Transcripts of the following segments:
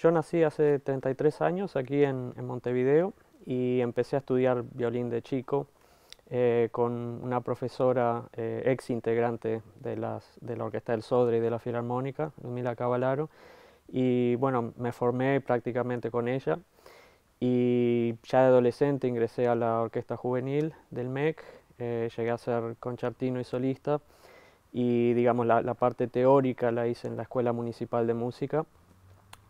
Yo nací hace 33 años aquí en, Montevideo y empecé a estudiar violín de chico eh, con una profesora eh, ex integrante de, de la Orquesta del Sodre y de la Filarmónica, Lumila Cavalaro, y bueno, me formé prácticamente con ella y ya de adolescente ingresé a la Orquesta Juvenil del MEC, eh, llegué a ser concertino y solista y digamos la, la parte teórica la hice en la Escuela Municipal de Música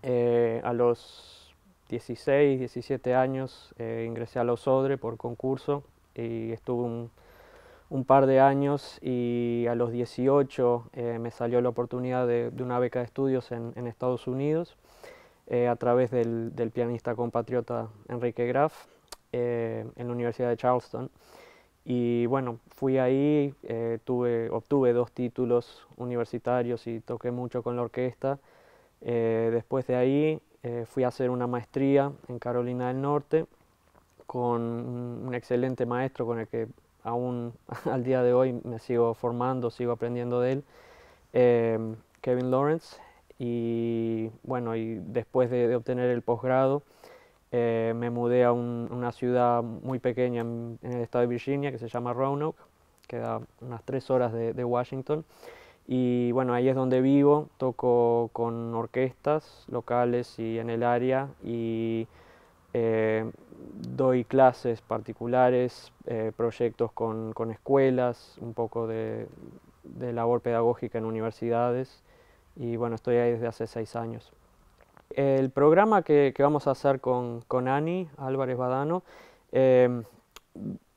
eh, a los 16, 17 años eh, ingresé a Los Osodre por concurso y estuve un, par de años y a los 18 eh, me salió la oportunidad de, una beca de estudios en, Estados Unidos a través del, pianista compatriota Enrique Graf en la Universidad de Charleston. Y bueno, fui ahí, obtuve dos títulos universitarios y toqué mucho con la orquesta. Eh, después de ahí eh, fui a hacer una maestría en Carolina del Norte con un excelente maestro con el que aún al día de hoy me sigo formando, sigo aprendiendo de él, em, Kevin Lawrence. Y bueno, y después de, obtener el posgrado, eh, me mudé a una ciudad muy pequeña en, el estado de Virginia que se llama Roanoke, queda unas tres horas de Washington. Y bueno, ahí es donde vivo, toco con orquestas locales y en el área y eh, doy clases particulares, eh, proyectos con, con, escuelas, un poco de, de labor pedagógica en universidades y bueno, estoy ahí desde hace seis años. El programa que, que vamos a hacer con, con Ani Álvarez Badano eh,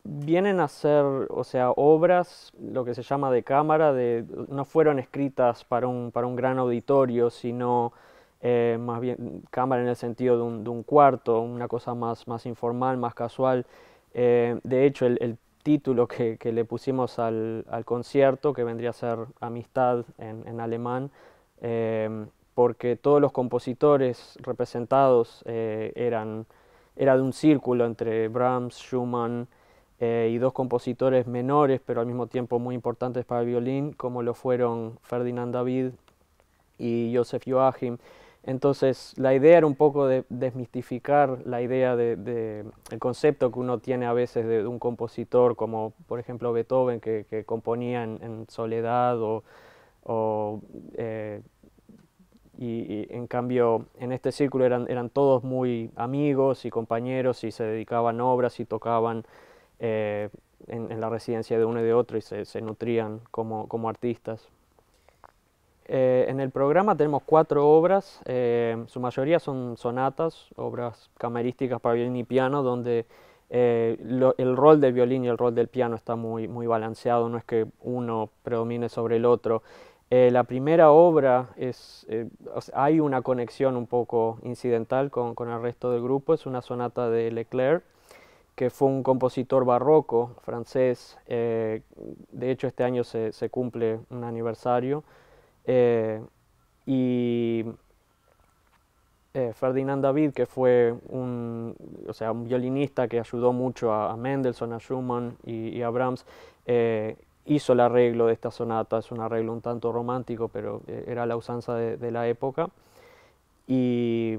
vienen a ser, o sea, obras, lo que se llama de cámara, no fueron escritas para un, gran auditorio, sino eh, más bien cámara en el sentido de un, cuarto, una cosa más, informal, más casual. Eh, de hecho, el, título que, le pusimos al, concierto, que vendría a ser Amistad en, alemán, eh, porque todos los compositores representados eran, era de un círculo entre Brahms, Schumann, eh, y dos compositores menores, pero al mismo tiempo muy importantes para el violín, como lo fueron Ferdinand David y Joseph Joachim. Entonces, la idea era un poco de desmistificar la idea del de, el concepto que uno tiene a veces de, un compositor, como por ejemplo Beethoven, que, componía en, soledad o, eh, y, y, en cambio en este círculo eran, eran todos muy amigos y compañeros y se dedicaban obras y tocaban eh, en, la residencia de uno y de otro y se, nutrían como, como artistas. Eh, en el programa tenemos cuatro obras, eh, su mayoría son sonatas, obras camerísticas para violín y piano, donde el rol del violín y el rol del piano está muy, muy balanceado, no es que uno predomine sobre el otro. la primera obra es, hay una conexión un poco incidental con, con, el resto del grupo, es una sonata de Leclerc, que fue un compositor barroco francés. Eh, de hecho, este año se, cumple un aniversario. Eh, y eh, Ferdinand David, que fue un, sea, un violinista que ayudó mucho a, Mendelssohn, a Schumann y, a Brahms, hizo el arreglo de esta sonata. Es un arreglo un tanto romántico, pero era la usanza de, la época. Y,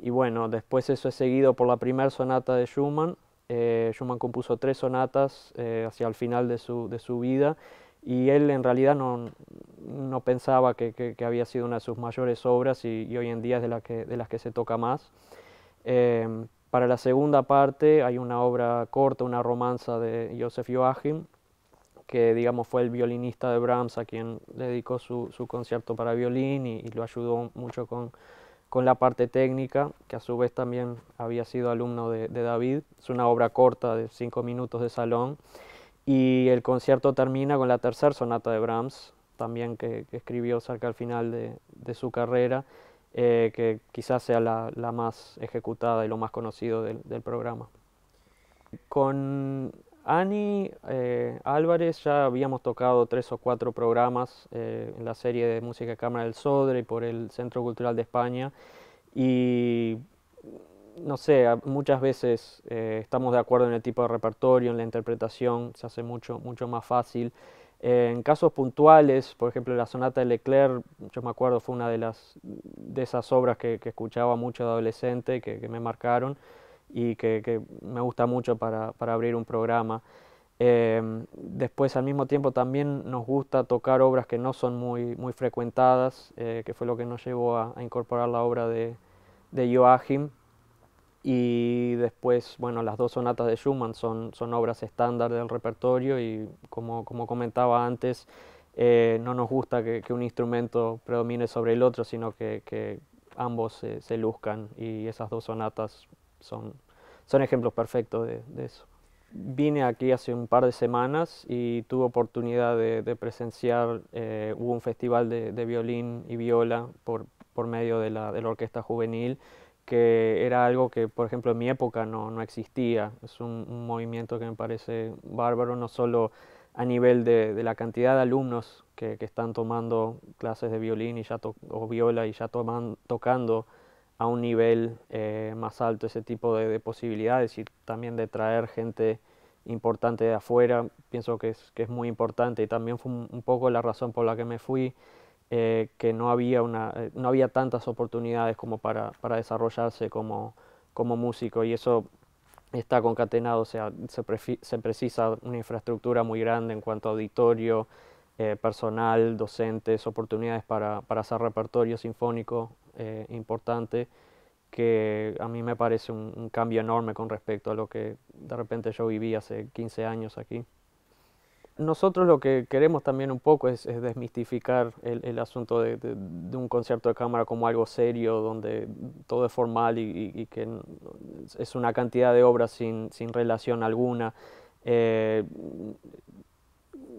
y bueno, después eso es seguido por la primera sonata de Schumann, eh, Schumann compuso tres sonatas eh, hacia el final de su, vida y él en realidad no, pensaba que, había sido una de sus mayores obras y, hoy en día es de, de las que se toca más. Em, para la segunda parte hay una obra corta, una romanza de Joseph Joachim, que digamos fue el violinista de Brahms a quien dedicó su, concierto para violín y lo ayudó mucho con, con la parte técnica, que a su vez también había sido alumno de, David. Es una obra corta de cinco minutos de salón. Y el concierto termina con la tercera sonata de Brahms, también que, escribió cerca al final de, su carrera, eh, que quizás sea la, más ejecutada y lo más conocido del, programa. Con Ani eh, Álvarez, ya habíamos tocado tres o cuatro programas eh, en la serie de Música Cámara del Sodre y por el Centro Cultural de España y no sé, muchas veces eh, estamos de acuerdo en el tipo de repertorio, en la interpretación, se hace mucho, más fácil. en casos puntuales, por ejemplo, la sonata de Leclerc, yo me acuerdo fue una de, las, de esas obras que, escuchaba mucho de adolescente, que me marcaron y que, que me gusta mucho para, para abrir un programa. Em, después al mismo tiempo también nos gusta tocar obras que no son muy, muy frecuentadas, eh, que fue lo que nos llevó a, incorporar la obra de, de, Joachim. Y después, bueno, las dos sonatas de Schumann son, son obras estándar del repertorio y como, como comentaba antes, eh, no nos gusta que, un instrumento predomine sobre el otro, sino que, que ambos se luzcan y esas dos sonatas son, ejemplos perfectos de, eso. Vine aquí hace un par de semanas y tuve oportunidad de, presenciar, eh, un festival de, violín y viola por, medio de la, orquesta juvenil que era algo que, por ejemplo, en mi época no, existía. Es un, movimiento que me parece bárbaro, no solo a nivel de, la cantidad de alumnos que, están tomando clases de violín y ya o viola y ya toman, tocando a un nivel eh, más alto ese tipo de, posibilidades y también de traer gente importante de afuera, pienso que es, muy importante y también fue un, poco la razón por la que me fui, eh, que no había, una, no había tantas oportunidades como para, desarrollarse como, como músico y eso está concatenado, o sea, se, precisa una infraestructura muy grande en cuanto a auditorio, eh, personal, docentes, oportunidades para, para hacer repertorio sinfónico eh, importante que a mí me parece un, cambio enorme con respecto a lo que de repente yo viví hace 15 años aquí. Nosotros lo que queremos también un poco es, desmistificar el, asunto de, un concierto de cámara como algo serio, donde todo es formal y, que es una cantidad de obras sin, relación alguna. Eh,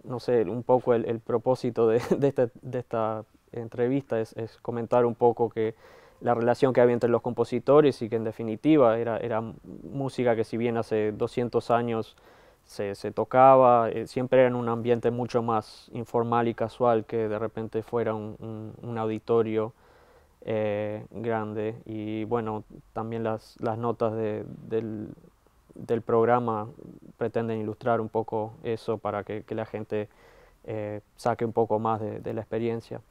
no sé, un poco el, propósito de, de, este, esta entrevista es, comentar un poco que la relación que había entre los compositores y que en definitiva era, era música que si bien hace 200 años se, tocaba, eh, siempre era en un ambiente mucho más informal y casual que de repente fuera un, auditorio eh, grande. Y bueno, también las, las notas del, programa pretenden ilustrar un poco eso para que la gente eh, saque un poco más de la experiencia.